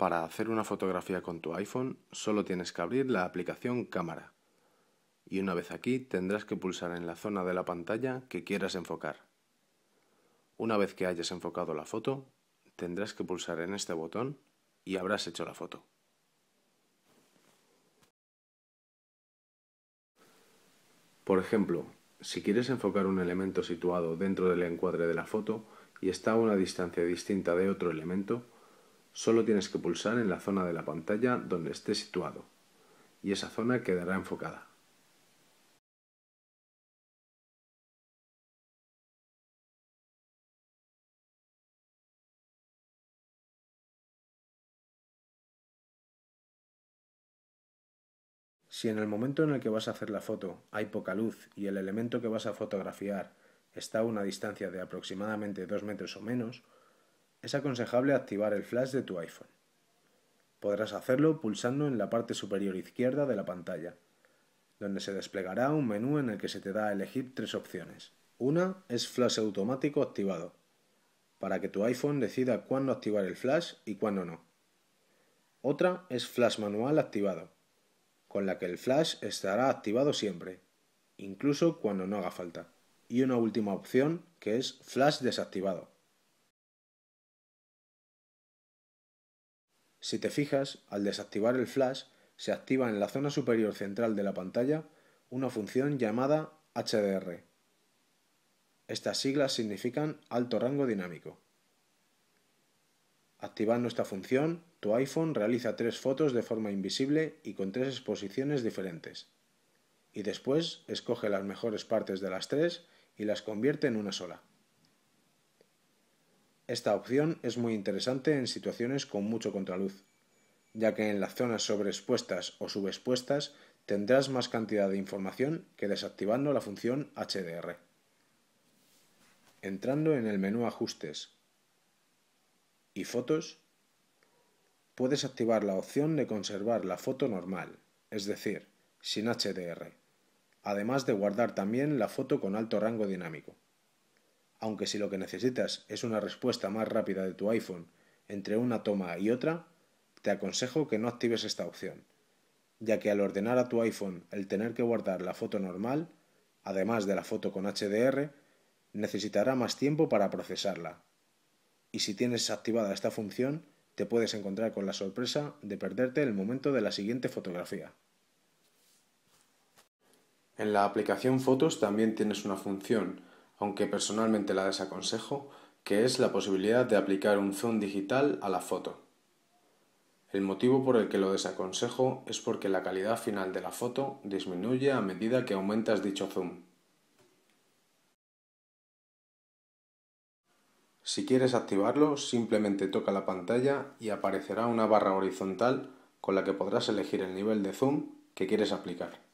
Para hacer una fotografía con tu iPhone solo tienes que abrir la aplicación cámara y una vez aquí tendrás que pulsar en la zona de la pantalla que quieras enfocar. Una vez que hayas enfocado la foto tendrás que pulsar en este botón y habrás hecho la foto. Por ejemplo, si quieres enfocar un elemento situado dentro del encuadre de la foto y está a una distancia distinta de otro elemento, Solo tienes que pulsar en la zona de la pantalla donde esté situado y esa zona quedará enfocada. Si en el momento en el que vas a hacer la foto hay poca luz y el elemento que vas a fotografiar está a una distancia de aproximadamente 2 metros o menos, es aconsejable activar el flash de tu iPhone. Podrás hacerlo pulsando en la parte superior izquierda de la pantalla, donde se desplegará un menú en el que se te da a elegir tres opciones. Una es flash automático activado, para que tu iPhone decida cuándo activar el flash y cuándo no. Otra es flash manual activado, con la que el flash estará activado siempre, incluso cuando no haga falta. Y una última opción que es flash desactivado, Si te fijas, al desactivar el flash, se activa en la zona superior central de la pantalla una función llamada HDR. Estas siglas significan alto rango dinámico. Activando esta función, tu iPhone realiza tres fotos de forma invisible y con tres exposiciones diferentes. Y después escoge las mejores partes de las tres y las convierte en una sola. Esta opción es muy interesante en situaciones con mucho contraluz, ya que en las zonas sobreexpuestas o subexpuestas tendrás más cantidad de información que desactivando la función HDR. Entrando en el menú Ajustes y Fotos, puedes activar la opción de conservar la foto normal, es decir, sin HDR, además de guardar también la foto con alto rango dinámico aunque si lo que necesitas es una respuesta más rápida de tu iPhone entre una toma y otra, te aconsejo que no actives esta opción, ya que al ordenar a tu iPhone el tener que guardar la foto normal, además de la foto con HDR, necesitará más tiempo para procesarla. Y si tienes activada esta función, te puedes encontrar con la sorpresa de perderte el momento de la siguiente fotografía. En la aplicación Fotos también tienes una función aunque personalmente la desaconsejo, que es la posibilidad de aplicar un zoom digital a la foto. El motivo por el que lo desaconsejo es porque la calidad final de la foto disminuye a medida que aumentas dicho zoom. Si quieres activarlo, simplemente toca la pantalla y aparecerá una barra horizontal con la que podrás elegir el nivel de zoom que quieres aplicar.